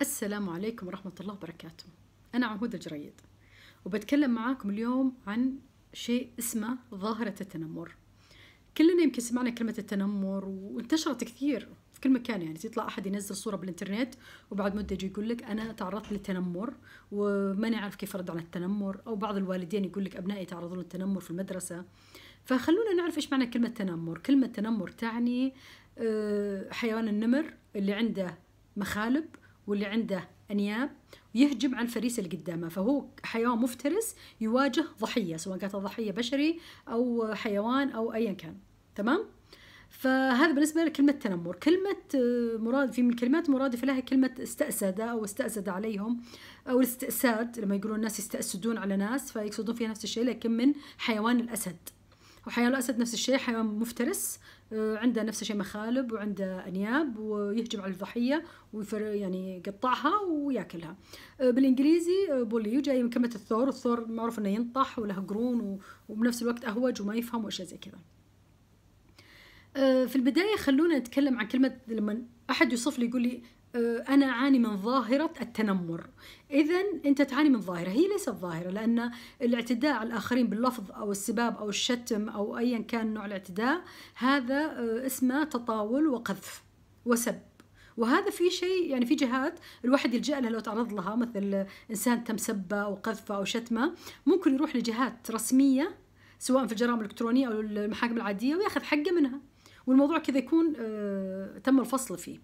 السلام عليكم ورحمة الله وبركاته أنا عهود الجريد وبتكلم معاكم اليوم عن شيء اسمه ظاهرة التنمر كلنا يمكن سمعنا كلمة التنمر وانتشرت كثير في كل مكان يعني تطلع أحد ينزل صورة بالإنترنت وبعد مدة يجي يقول لك أنا تعرضت للتنمر وماني عارف كيف أرد على التنمر أو بعض الوالدين يقول لك أبنائي تعرضوا للتنمر في المدرسة فخلونا نعرف إيش معنى كلمة تنمر كلمة تنمر تعني آه، حيوان النمر اللي عنده مخالب واللي عنده انياب ويهجم على الفريسه اللي قدامه فهو حيوان مفترس يواجه ضحيه سواء كانت الضحيه بشري او حيوان او ايا كان تمام فهذا بالنسبه لكلمه تنمر كلمه آه، مراد في من الكلمات المرادفه لها كلمه استأسد او استأسد عليهم او الاستئساد لما يقولون الناس يستأسدون على ناس فيقصدون فيها نفس الشيء لكن من حيوان الاسد وحيوان الاسد نفس الشيء حيوان مفترس آه، عنده نفس الشيء مخالب وعنده انياب ويهجم على الضحيه ويفر يعني يقطعها وياكلها آه، بالانجليزي آه، بولي جاي من كلمه الثور الثور معروف انه ينطح وله قرون وبنفس الوقت اهوج وما يفهم واشياء زي كذا في البدايه خلونا نتكلم عن كلمه لما احد يوصف لي يقول لي آه، انا اعاني من ظاهره التنمر اذا انت تعاني من ظاهره هي ليست ظاهره لان الاعتداء على الاخرين باللفظ او السباب او الشتم او ايا كان نوع الاعتداء هذا آه، اسمه تطاول وقذف وسب وهذا في شيء يعني في جهات الواحد يلجا لها لو تعرض لها مثل انسان تم سبه او قذفه او شتمه ممكن يروح لجهات رسميه سواء في الجرائم الالكترونيه او المحاكم العاديه وياخذ حقه منها والموضوع كذا يكون آه، تم الفصل فيه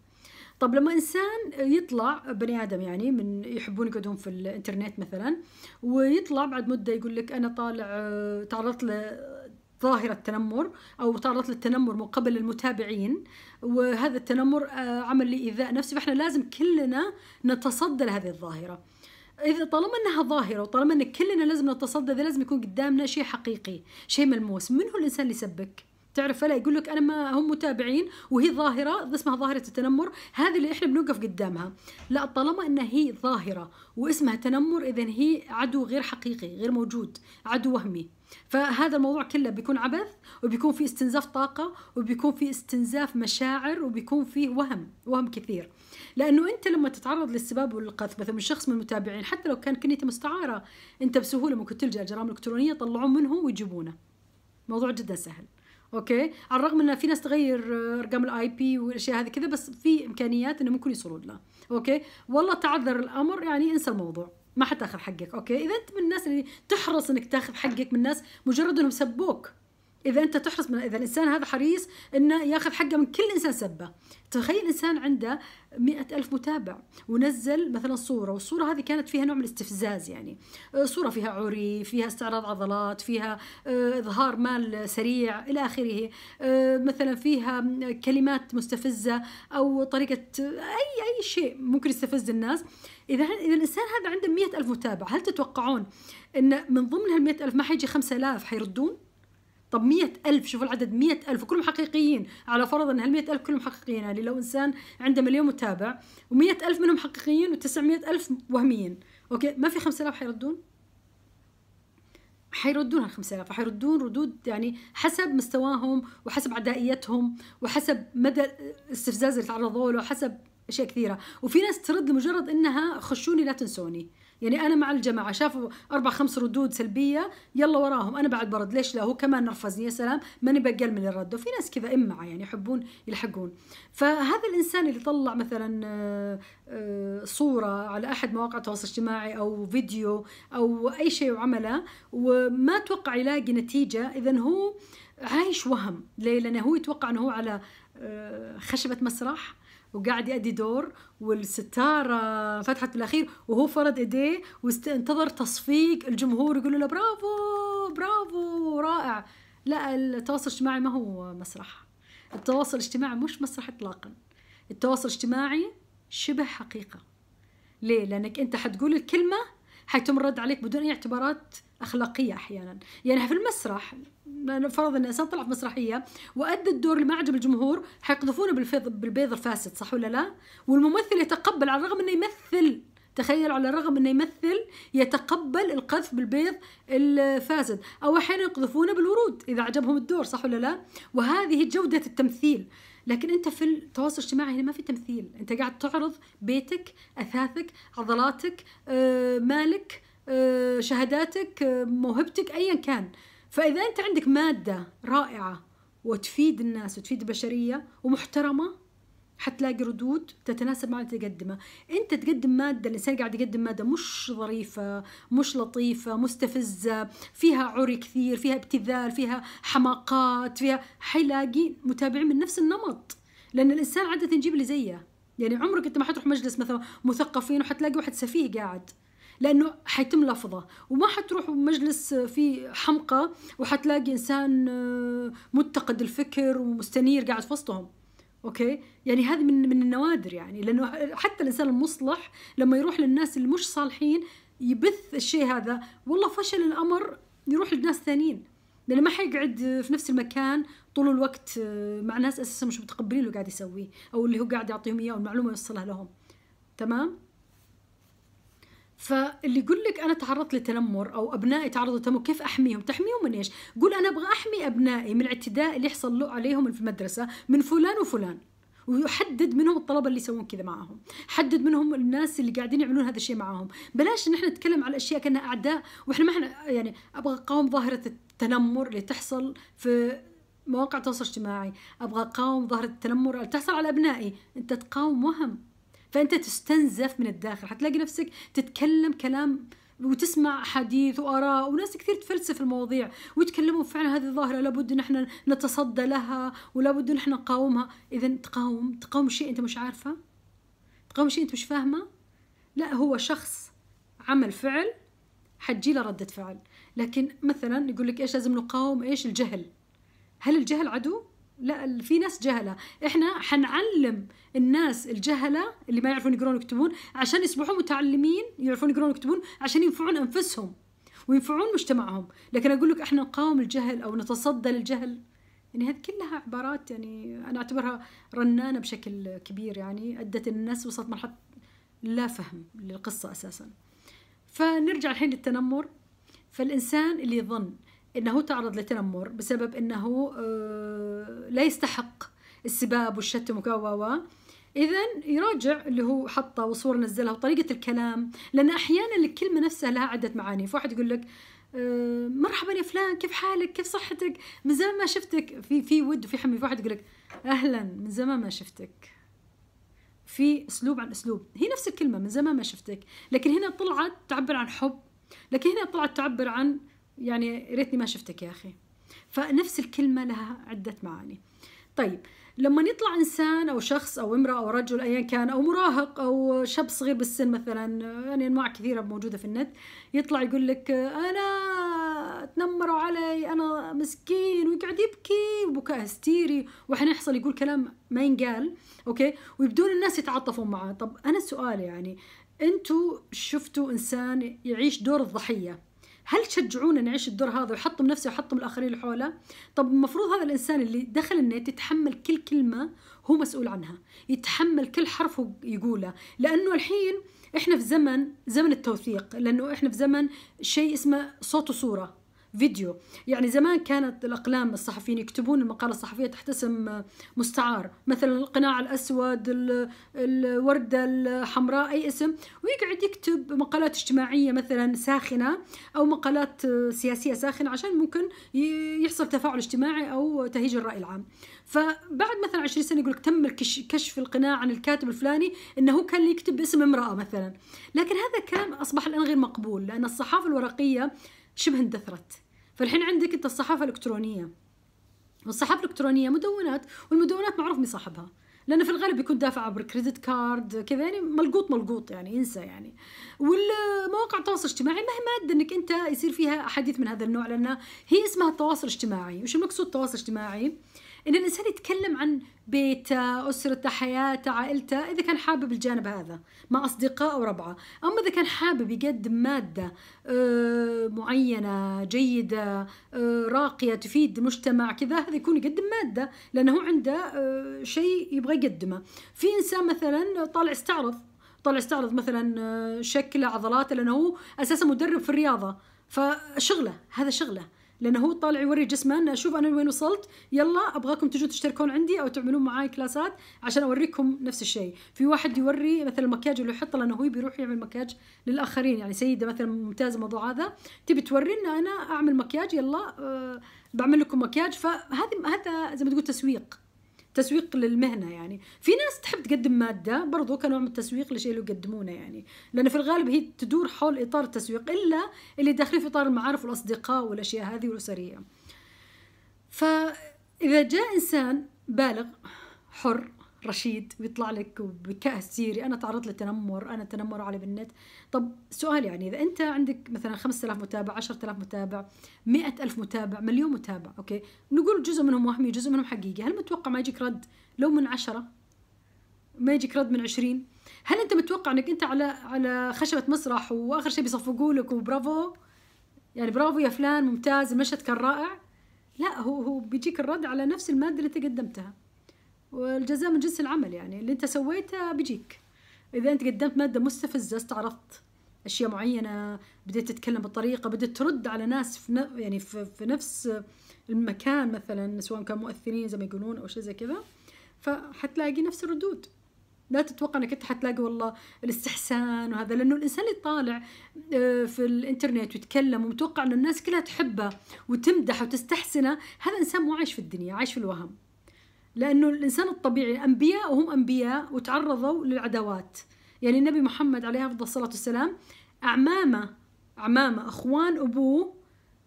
طب لما انسان يطلع بني ادم يعني من يحبون يقعدون في الانترنت مثلا ويطلع بعد مده يقول لك انا طالع آه، تعرضت ظاهرة تنمر أو تعرضت للتنمر من قبل المتابعين وهذا التنمر آه، عمل لي إيذاء نفسي فإحنا لازم كلنا نتصدى لهذه الظاهرة إذا طالما أنها ظاهرة وطالما أن كلنا لازم نتصدى لازم يكون قدامنا شيء حقيقي شيء ملموس من هو الإنسان اللي سبك؟ تعرف فلا يقول لك انا ما هم متابعين وهي ظاهره اسمها ظاهره التنمر هذه اللي احنا بنوقف قدامها لا طالما ان هي ظاهره واسمها تنمر اذا هي عدو غير حقيقي غير موجود عدو وهمي فهذا الموضوع كله بيكون عبث وبيكون في استنزاف طاقة وبيكون في استنزاف مشاعر وبيكون فيه وهم وهم كثير لأنه أنت لما تتعرض للسباب والقذف مثلا من شخص من المتابعين حتى لو كان كنيته مستعارة أنت بسهولة ممكن تلجأ الجرائم الإلكترونية طلعوا منه ويجيبونه موضوع جدا سهل اوكي على الرغم ان في ناس تغير آه، ارقام الاي بي والاشياء هذه كذا بس في امكانيات انه ممكن يوصلون له اوكي والله تعذر الامر يعني انسى الموضوع ما حتاخذ حقك اوكي اذا انت من الناس اللي تحرص انك تاخذ حقك من الناس مجرد انهم سبوك اذا انت تحرص من اذا الانسان هذا حريص انه ياخذ حقه من كل انسان سبه تخيل انسان عنده مئة ألف متابع ونزل مثلا صورة والصورة هذه كانت فيها نوع من الاستفزاز يعني صورة فيها عري فيها استعراض عضلات فيها آه، إظهار مال سريع إلى آخره آه، مثلا فيها كلمات مستفزة أو طريقة أي أي شيء ممكن يستفز الناس إذا إذا الإنسان هذا عنده مئة ألف متابع هل تتوقعون أن من ضمن هال ألف ما حيجي خمسة آلاف حيردون؟ طب مية ألف شوفوا العدد مية ألف كلهم حقيقيين على فرض أن هالمية ألف كلهم حقيقيين يعني لو إنسان عنده مليون متابع ومية ألف منهم حقيقيين وتسعمية ألف وهميين أوكي ما في خمسة آلاف حيردون حيردون هال 5000 حيردون ردود يعني حسب مستواهم وحسب عدائيتهم وحسب مدى الاستفزاز اللي تعرضوا له حسب اشياء كثيره وفي ناس ترد لمجرد انها خشوني لا تنسوني يعني انا مع الجماعه شافوا اربع خمس ردود سلبيه يلا وراهم انا بعد برد ليش لا هو كمان نرفزني يا سلام ماني بقل من الرد وفي ناس كذا امعه يعني يحبون يلحقون فهذا الانسان اللي طلع مثلا آه، آه، صوره على احد مواقع التواصل الاجتماعي او فيديو او اي شيء وعمله وما توقع يلاقي نتيجه اذا هو عايش وهم ليه لانه هو يتوقع انه هو على آه، خشبه مسرح وقاعد يأدي دور والستارة فتحت بالأخير وهو فرد إيديه وانتظر تصفيق الجمهور يقول له برافو برافو رائع لا التواصل الاجتماعي ما هو مسرح التواصل الاجتماعي مش مسرح إطلاقا التواصل الاجتماعي شبه حقيقة ليه؟ لأنك أنت حتقول الكلمة حيتم الرد عليك بدون اي اعتبارات اخلاقيه احيانا يعني في المسرح فرض ان انسان طلع في مسرحيه وادى الدور اللي ما عجب الجمهور حيقذفونه بالبيض بالبيض الفاسد صح ولا لا والممثل يتقبل على الرغم انه يمثل تخيل على الرغم انه يمثل يتقبل القذف بالبيض الفاسد او احيانا يقذفونه بالورود اذا عجبهم الدور صح ولا لا وهذه جوده التمثيل لكن انت في التواصل الاجتماعي هنا ما في تمثيل انت قاعد تعرض بيتك اثاثك عضلاتك آه، مالك آه، شهاداتك آه، موهبتك ايا كان فاذا انت عندك ماده رائعه وتفيد الناس وتفيد البشريه ومحترمه حتلاقي ردود تتناسب مع اللي تقدمه انت تقدم ماده الانسان قاعد يقدم ماده مش ظريفه مش لطيفه مستفزه فيها عري كثير فيها ابتذال فيها حماقات فيها حيلاقي متابعين من نفس النمط لان الانسان عاده يجيب اللي زيه يعني عمرك انت ما حتروح مجلس مثلا مثقفين وحتلاقي واحد سفيه قاعد لانه حيتم لفظه وما حتروح مجلس في حمقى وحتلاقي انسان آه، متقد الفكر ومستنير قاعد في وسطهم اوكي يعني هذه من من النوادر يعني لانه حتى الانسان المصلح لما يروح للناس اللي مش صالحين يبث الشيء هذا والله فشل الامر يروح لناس ثانيين لانه ما حيقعد في نفس المكان طول الوقت آه، مع ناس اساسا مش متقبلين اللي قاعد يسويه او اللي هو قاعد يعطيهم اياه والمعلومه يوصلها لهم تمام فاللي يقول لك انا تعرضت لتنمر او ابنائي تعرضوا لتنمر كيف احميهم؟ تحميهم من ايش؟ قول انا ابغى احمي ابنائي من الاعتداء اللي يحصل له عليهم في المدرسه من فلان وفلان ويحدد منهم الطلبه اللي يسوون كذا معاهم حدد منهم الناس اللي قاعدين يعملون هذا الشيء معاهم بلاش ان احنا نتكلم على اشياء كانها اعداء واحنا ما احنا يعني ابغى اقاوم ظاهره التنمر اللي تحصل في مواقع التواصل الاجتماعي ابغى اقاوم ظاهره التنمر اللي تحصل على ابنائي انت تقاوم وهم فانت تستنزف من الداخل حتلاقي نفسك تتكلم كلام وتسمع حديث واراء وناس كثير تفلسف المواضيع ويتكلموا فعلا هذه الظاهره لابد ان احنا نتصدى لها ولابد ان احنا نقاومها اذا تقاوم تقاوم شيء انت مش عارفه تقاوم شيء انت مش فاهمه لا هو شخص عمل فعل حتجي له ردة فعل لكن مثلا يقول لك ايش لازم نقاوم ايش الجهل هل الجهل عدو لا في ناس جهله احنا حنعلم الناس الجهله اللي ما يعرفون يقرون ويكتبون عشان يصبحون متعلمين يعرفون يقرون ويكتبون عشان ينفعون انفسهم وينفعون مجتمعهم لكن اقول لك احنا نقاوم الجهل او نتصدى للجهل يعني هذه كلها عبارات يعني انا اعتبرها رنانه بشكل كبير يعني ادت الناس وصلت مرحله لا فهم للقصه اساسا فنرجع الحين للتنمر فالانسان اللي يظن انه تعرض لتنمر بسبب انه آه، لا يستحق السباب والشتم و اذا يراجع اللي هو حطه وصور نزلها وطريقه الكلام لان احيانا الكلمه نفسها لها عده معاني فواحد يقول لك آه، مرحبا يا فلان كيف حالك كيف صحتك من زمان ما شفتك في في ود وفي حمي في واحد يقول لك اهلا من زمان ما شفتك في اسلوب عن اسلوب هي نفس الكلمه من زمان ما شفتك لكن هنا طلعت تعبر عن حب لكن هنا طلعت تعبر عن يعني يا ريتني ما شفتك يا اخي فنفس الكلمه لها عده معاني طيب لما يطلع انسان او شخص او امراه او رجل ايا كان او مراهق او شاب صغير بالسن مثلا يعني انواع كثيره موجوده في النت يطلع يقول لك انا تنمروا علي انا مسكين ويقعد يبكي بكاء هستيري وحين يحصل يقول كلام ما ينقال اوكي ويبدون الناس يتعاطفون معه طب انا سؤالي يعني انتوا شفتوا انسان يعيش دور الضحيه هل تشجعون نعيش الدور هذا ويحطم نفسه ويحطم الاخرين اللي حوله طب المفروض هذا الانسان اللي دخل النت يتحمل كل كلمه هو مسؤول عنها يتحمل كل حرف يقوله لانه الحين احنا في زمن زمن التوثيق لانه احنا في زمن شيء اسمه صوت وصوره فيديو يعني زمان كانت الأقلام الصحفيين يكتبون المقالة الصحفية تحت اسم مستعار مثلا القناع الأسود الوردة الحمراء أي اسم ويقعد يكتب مقالات اجتماعية مثلا ساخنة أو مقالات سياسية ساخنة عشان ممكن يحصل تفاعل اجتماعي أو تهيج الرأي العام فبعد مثلا 20 سنة يقول لك تم كشف القناع عن الكاتب الفلاني أنه كان اللي يكتب باسم امرأة مثلا لكن هذا كان أصبح الآن غير مقبول لأن الصحافة الورقية شبه اندثرت فالحين عندك انت الصحافه الالكترونيه والصحافه الالكترونيه مدونات والمدونات معروف مين صاحبها لانه في الغالب يكون دافع عبر كريدت كارد كذا يعني ملقوط ملقوط يعني انسى يعني والمواقع التواصل الاجتماعي ما هي ماده انك انت يصير فيها احاديث من هذا النوع لانه هي اسمها التواصل الاجتماعي وش المقصود التواصل الاجتماعي ان الانسان يتكلم عن بيته اسرته حياته عائلته اذا كان حابب الجانب هذا مع اصدقائه وربعه اما اذا كان حابب يقدم ماده آه، معينه جيده آه، راقيه تفيد المجتمع كذا هذا يكون يقدم ماده لانه عنده آه، شيء يبغى يقدمه في انسان مثلا طالع استعرض طالع استعرض مثلا شكله عضلاته لانه هو اساسا مدرب في الرياضه فشغله هذا شغله لانه هو طالع يوري جسمه انه شوف انا وين وصلت يلا ابغاكم تجوا تشتركون عندي او تعملون معاي كلاسات عشان اوريكم نفس الشيء في واحد يوري مثلا المكياج اللي يحطه لانه هو بيروح يعمل مكياج للاخرين يعني سيده مثلا ممتازه الموضوع هذا تبي توري ان انا اعمل مكياج يلا أه بعمل لكم مكياج فهذه هذا زي ما تقول تسويق تسويق للمهنه يعني في ناس تحب تقدم ماده برضو كنوع من التسويق لشيء اللي يقدمونه يعني لان في الغالب هي تدور حول اطار التسويق الا اللي داخلين في اطار المعارف والاصدقاء والاشياء هذه والاسريه فاذا جاء انسان بالغ حر رشيد ويطلع لك وبكاء هستيري انا تعرضت لتنمر انا تنمر علي بالنت طب سؤال يعني اذا انت عندك مثلا 5000 متابع 10000 متابع 100000 متابع مليون متابع اوكي نقول جزء منهم وهمي جزء منهم حقيقي هل متوقع ما يجيك رد لو من 10 ما يجيك رد من 20 هل انت متوقع انك انت على على خشبه مسرح واخر شيء بيصفقوا لك وبرافو يعني برافو يا فلان ممتاز المشهد كان رائع لا هو هو بيجيك الرد على نفس الماده اللي انت قدمتها والجزاء من جنس العمل يعني اللي انت سويته بيجيك اذا انت قدمت ماده مستفزه استعرضت اشياء معينه بديت تتكلم بطريقه بديت ترد على ناس في يعني في, في نفس المكان مثلا سواء كانوا مؤثرين زي ما يقولون او شيء زي كذا فحتلاقي نفس الردود لا تتوقع انك انت حتلاقي والله الاستحسان وهذا لانه الانسان اللي طالع آه، في الانترنت ويتكلم ومتوقع ان الناس كلها تحبه وتمدح وتستحسنه هذا انسان مو عايش في الدنيا عايش في الوهم لأنه الإنسان الطبيعي أنبياء وهم أنبياء وتعرضوا للعداوات يعني النبي محمد عليه أفضل الصلاة والسلام أعمامه أعمامه أخوان أبوه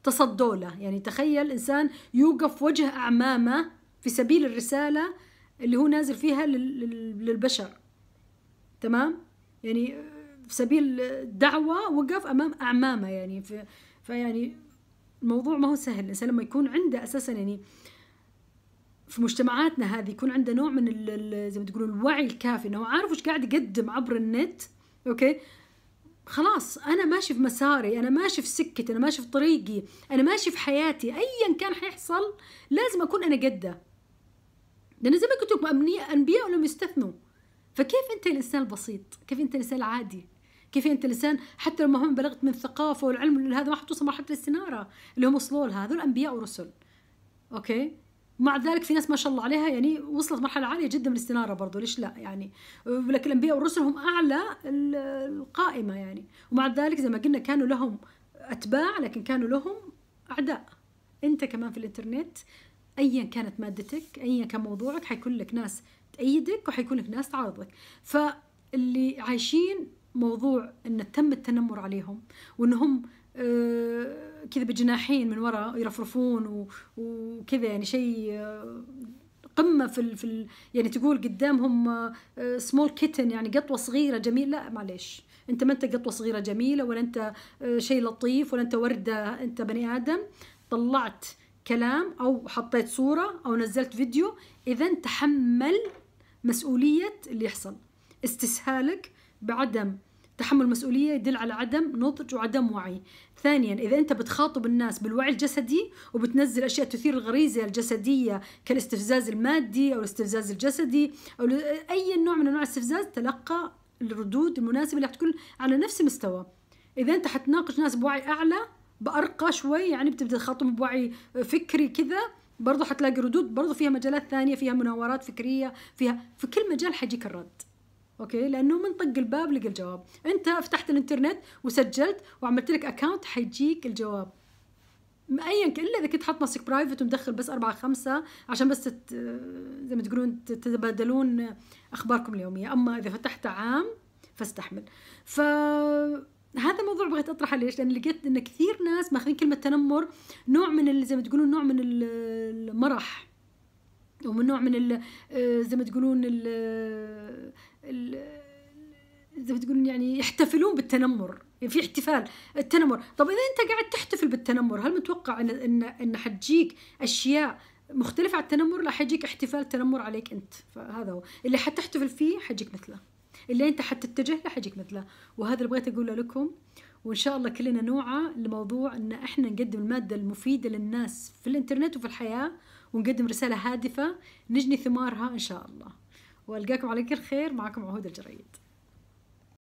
تصدوا له يعني تخيل إنسان يوقف وجه أعمامه في سبيل الرسالة اللي هو نازل فيها للبشر تمام يعني في سبيل الدعوة وقف أمام أعمامه يعني فيعني في الموضوع ما هو سهل الإنسان لما يكون عنده أساسا يعني آه في مجتمعاتنا هذه يكون عنده نوع من زي ما تقولون الوعي الكافي انه عارف وش قاعد يقدم عبر النت اوكي خلاص انا ماشي في مساري انا ماشي في سكتي انا ماشي في طريقي انا ماشي في حياتي ايا كان حيحصل لازم اكون انا قده لان زي ما قلت لكم انبياء لم يستثنوا فكيف انت الانسان البسيط كيف انت الانسان العادي كيف انت الانسان حتى لو هم بلغت من الثقافه والعلم هذا ما حتوصل مرحله الاستناره اللي هم وصلوا لها هذول انبياء ورسل اوكي مع ذلك في ناس ما شاء الله عليها يعني وصلت مرحلة عالية جدا من الاستنارة برضو ليش لا يعني لكن الأنبياء والرسل هم أعلى القائمة يعني ومع ذلك زي ما قلنا كانوا لهم أتباع لكن كانوا لهم أعداء أنت كمان في الإنترنت أيا كانت مادتك أيا كان موضوعك حيكون لك ناس تأيدك وحيكون لك ناس تعارضك فاللي عايشين موضوع أن تم التنمر عليهم وأنهم آه، كذا بجناحين من ورا يرفرفون وكذا يعني شيء آه، قمه في في يعني تقول قدامهم سمول آه، كيتن يعني قطوه صغيره جميله لا معليش انت ما انت قطوه صغيره جميله ولا انت شيء لطيف ولا انت ورده انت بني ادم طلعت كلام او حطيت صوره او نزلت فيديو اذا تحمل مسؤوليه اللي يحصل استسهالك بعدم تحمل المسؤولية يدل على عدم نضج وعدم وعي ثانيا إذا أنت بتخاطب الناس بالوعي الجسدي وبتنزل أشياء تثير الغريزة الجسدية كالاستفزاز المادي أو الاستفزاز الجسدي أو أي نوع من أنواع الاستفزاز تلقى الردود المناسبة اللي تكون على نفس المستوى إذا أنت حتناقش ناس بوعي أعلى بأرقى شوي يعني بتبدأ تخاطبهم بوعي فكري كذا برضه حتلاقي ردود برضه فيها مجالات ثانية فيها مناورات فكرية فيها في كل مجال حيجيك الرد اوكي لانه من طق الباب لقى الجواب انت فتحت الانترنت وسجلت وعملت لك اكونت حيجيك الجواب ايا كان الا اذا كنت حاط نفسك برايفت ومدخل بس أربعة خمسة عشان بس تت... زي ما تقولون تتبادلون اخباركم اليوميه اما اذا فتحت عام فاستحمل ف هذا الموضوع بغيت اطرحه ليش؟ لان لقيت ان كثير ناس ماخذين كلمه تنمر نوع من زي ما تقولون نوع من المرح ومن نوع من ال آه، زي ما تقولون ال ال زي ما تقولون يعني يحتفلون بالتنمر يعني في احتفال التنمر طب اذا انت قاعد تحتفل بالتنمر هل متوقع ان ان ان حتجيك اشياء مختلفة عن التنمر لا حيجيك احتفال تنمر عليك انت فهذا هو اللي حتحتفل فيه حيجيك مثله اللي انت حتتجه له حيجيك مثله وهذا اللي بغيت اقوله لكم وان شاء الله كلنا نوعى لموضوع ان احنا نقدم الماده المفيده للناس في الانترنت وفي الحياه ونقدم رسالة هادفة نجني ثمارها إن شاء الله وألقاكم على كل خير معكم عهود الجريد